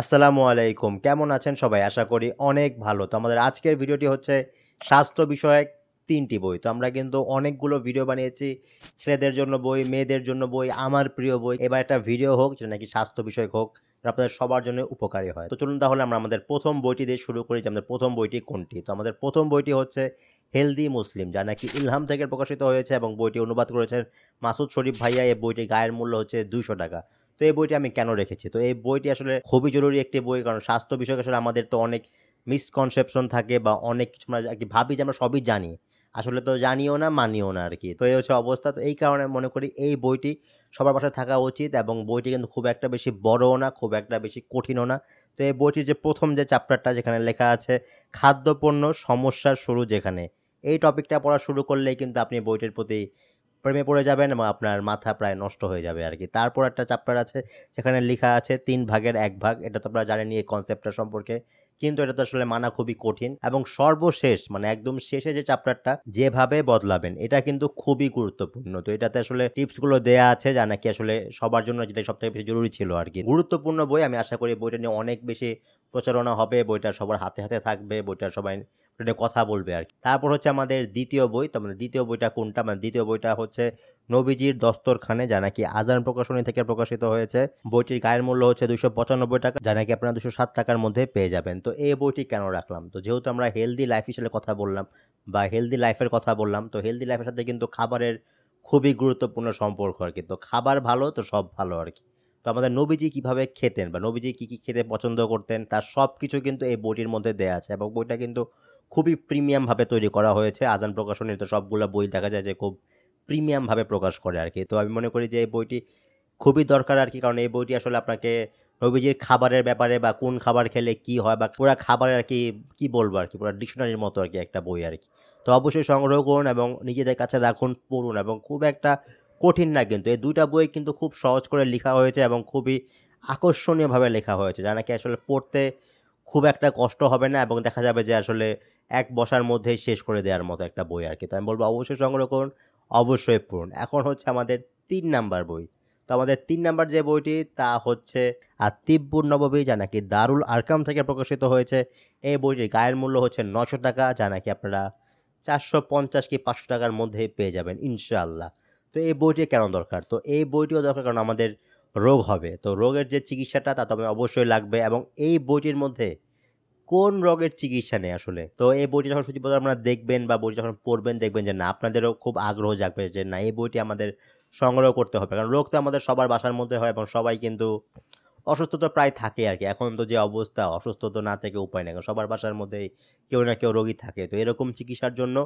আসসালামু আলাইকুম কেমন আছেন সবাই আশা করি অনেক ভালো তো আমাদের আজকের ভিডিওটি হচ্ছে স্বাস্থ্য বিষয়ক তিনটি বই তো আমরা কিন্তু অনেকগুলো ভিডিও বানিয়েছি ছেলেদের জন্য বই মেয়েদের জন্য বই আমার প্রিয় বই এবার একটা ভিডিও হোক যেটা নাকি স্বাস্থ্য বিষয়ক হোক আপনাদের সবার জন্য উপকারী হয় তো চলুন তাহলে আমরা আমাদের প্রথম বইটি দিয়ে শুরু করি যে আমাদের প্রথম বইটি কোনটি তো আমাদের প্রথম বইটি হচ্ছে হেলদি মুসলিম যা নাকি ইলহাম থেকে প্রকাশিত হয়েছে এবং বইটি অনুবাদ করেছেন মাসুদ শরীফ ভাইয়া এই বইটি গায়ের মূল্য হচ্ছে দুইশো টাকা তো এই বইটি আমি কেন রেখেছি তো এই বইটি আসলে খুবই জরুরি একটি বই কারণ স্বাস্থ্য বিষয়ক আসলে আমাদের তো অনেক মিসকনসেপশন থাকে বা অনেক কিছু আমরা আর কি ভাবি যে আমরা সবই জানি আসলে তো জানিও না মানিও না আর কি তো এই হচ্ছে অবস্থা তো এই কারণে মনে করি এই বইটি সবার পাশে থাকা উচিত এবং বইটি কিন্তু খুব একটা বেশি বড়ও না খুব একটা বেশি কঠিনও না তো এই বইটির যে প্রথম যে চ্যাপ্টারটা যেখানে লেখা আছে খাদ্যপণ্য সমস্যার শুরু যেখানে এই টপিকটা পড়া শুরু করলেই কিন্তু আপনি বইটির প্রতি প্রেমে পড়ে যাবেন এবং আপনার মাথা প্রায় নষ্ট হয়ে যাবে আর কি তারপর একটা চ্যাপ্টার আছে সেখানে লেখা আছে তিন ভাগের এক ভাগ এটা তো আপনারা জানেন এই কনসেপ্টটা সম্পর্কে কিন্তু এটা তো আসলে মানা খুবই কঠিন এবং সর্বশেষ মানে একদম শেষে যে চ্যাপ্টারটা যেভাবে বদলাবেন এটা কিন্তু খুবই গুরুত্বপূর্ণ তো এটাতে আসলে টিপসগুলো দেয়া আছে যা নাকি আসলে সবার জন্য যেটা সবথেকে বেশি জরুরি ছিল আর কি গুরুত্বপূর্ণ বই আমি আশা করি বইটা নিয়ে অনেক বেশি প্রচারণা হবে বইটা সবার হাতে হাতে থাকবে বইটা সবাই এটা কথা বলবে আর কি তারপর হচ্ছে আমাদের দ্বিতীয় বই তো মানে দ্বিতীয় বইটা কোনটা মানে দ্বিতীয় বইটা হচ্ছে নবীজির দস্তরখানে যা নাকি আজান প্রকাশনী থেকে প্রকাশিত হয়েছে বইটির গায়ের মূল্য হচ্ছে দুশো পঁচানব্বই টাকা যা নাকি আপনারা দুশো সাত টাকার মধ্যে পেয়ে যাবেন তো এই বইটি কেন রাখলাম তো যেহেতু আমরা হেলদি লাইফ হিসেবে কথা বললাম বা হেলদি লাইফের কথা বললাম তো হেলদি লাইফের সাথে কিন্তু খাবারের খুবই গুরুত্বপূর্ণ সম্পর্ক আর কি তো খাবার ভালো তো সব ভালো আর কি তো আমাদের নবীজি কীভাবে খেতেন বা নবীজি কী কী খেতে পছন্দ করতেন তার সব কিছু কিন্তু এই বইটির মধ্যে দেয়া আছে এবং বইটা কিন্তু খুবই প্রিমিয়ামভাবে তৈরি করা হয়েছে আজান প্রকাশনের তো সবগুলো বই দেখা যায় যে খুব প্রিমিয়ামভাবে প্রকাশ করে আর কি তো আমি মনে করি যে এই বইটি খুবই দরকার আর কি কারণ এই বইটি আসলে আপনাকে নবীজির খাবারের ব্যাপারে বা কোন খাবার খেলে কি হয় বা পুরো খাবারের আর কি কী বলবো আর কি পুরো ডিকশনারির মতো আর কি একটা বই আর কি তো অবশ্যই সংগ্রহ করুন এবং নিজেদের কাছে রাখুন পড়ুন এবং খুব একটা কঠিন না কিন্তু এই দুইটা বই কিন্তু খুব সহজ করে লেখা হয়েছে এবং খুবই আকর্ষণীয়ভাবে লেখা হয়েছে যা নাকি আসলে পড়তে খুব একটা কষ্ট হবে না এবং দেখা যাবে যে আসলে এক বসার মধ্যেই শেষ করে দেওয়ার মতো একটা বই আর কি তো আমি বলবো অবশ্যই সংগ্রহ করুন অবশ্যই পড়ুন এখন হচ্ছে আমাদের তিন নাম্বার বই তো আমাদের তিন নাম্বার যে বইটি তা হচ্ছে আর তিব্বুর নববী যা নাকি দারুল আরকাম থেকে প্রকাশিত হয়েছে এই বইটির গায়ের মূল্য হচ্ছে নশো টাকা যা নাকি আপনারা চারশো পঞ্চাশ কি পাঁচশো টাকার মধ্যে পেয়ে যাবেন ইনশাআল্লাহ তো এই বইটি কেন দরকার তো এই বইটিও দরকার কারণ আমাদের রোগ হবে তো রোগের যে চিকিৎসাটা তা তবে অবশ্যই লাগবে এবং এই বইটির মধ্যে কোন রোগের চিকিৎসা নেই আসলে তো এই বইটি যখন সূচিপত্র আপনারা দেখবেন বা বইটি যখন পড়বেন দেখবেন যে না আপনাদেরও খুব আগ্রহ জাগবে যে না এই বইটি আমাদের সংগ্রহ করতে হবে কারণ রোগ তো আমাদের সবার বাসার মধ্যে হয় এবং সবাই কিন্তু অসুস্থ তো প্রায় থাকে আর কি এখন তো যে অবস্থা অসুস্থ তো না থেকে উপায় নেই সবার বাসার মধ্যে কেউ না কেউ রোগী থাকে তো এরকম চিকিৎসার জন্য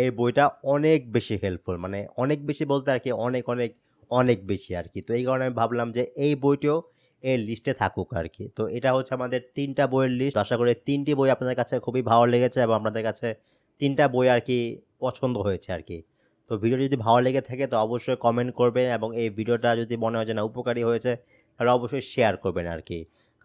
এই বইটা অনেক বেশি হেল্পফুল মানে অনেক বেশি বলতে আর কি অনেক অনেক অনেক বেশি আর কি তো এই কারণে আমি ভাবলাম যে এই বইটিও এর লিস্টে থাকুক আর কি তো এটা হচ্ছে আমাদের তিনটা বইয়ের লিস্ট আশা করি তিনটি বই আপনাদের কাছে খুবই ভালো লেগেছে এবং আপনাদের কাছে তিনটা বই আর কি পছন্দ হয়েছে আর কি তো ভিডিও যদি ভালো লেগে থাকে তো অবশ্যই কমেন্ট করবেন এবং এই ভিডিওটা যদি মনে হয় যে না উপকারী হয়েছে তাহলে অবশ্যই শেয়ার করবেন আর কি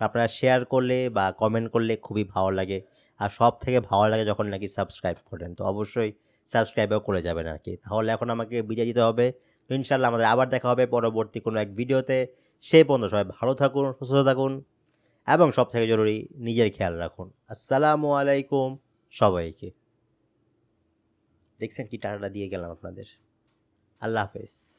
আপনারা শেয়ার করলে বা কমেন্ট করলে খুবই ভালো লাগে আর সব থেকে ভালো লাগে যখন নাকি সাবস্ক্রাইব করেন তো অবশ্যই সাবস্ক্রাইবও করে যাবেন আর কি তাহলে এখন আমাকে বিদায় দিতে হবে ইনশাল্লাহ আমাদের আবার দেখা হবে পরবর্তী কোনো এক ভিডিওতে সেই পর্যন্ত সবাই ভালো থাকুন সুস্থ থাকুন এবং সব থেকে জরুরি নিজের খেয়াল রাখুন আসসালামু আলাইকুম সবাইকে দেখছেন কি টাকাটা দিয়ে গেলাম আপনাদের আল্লাহ হাফেজ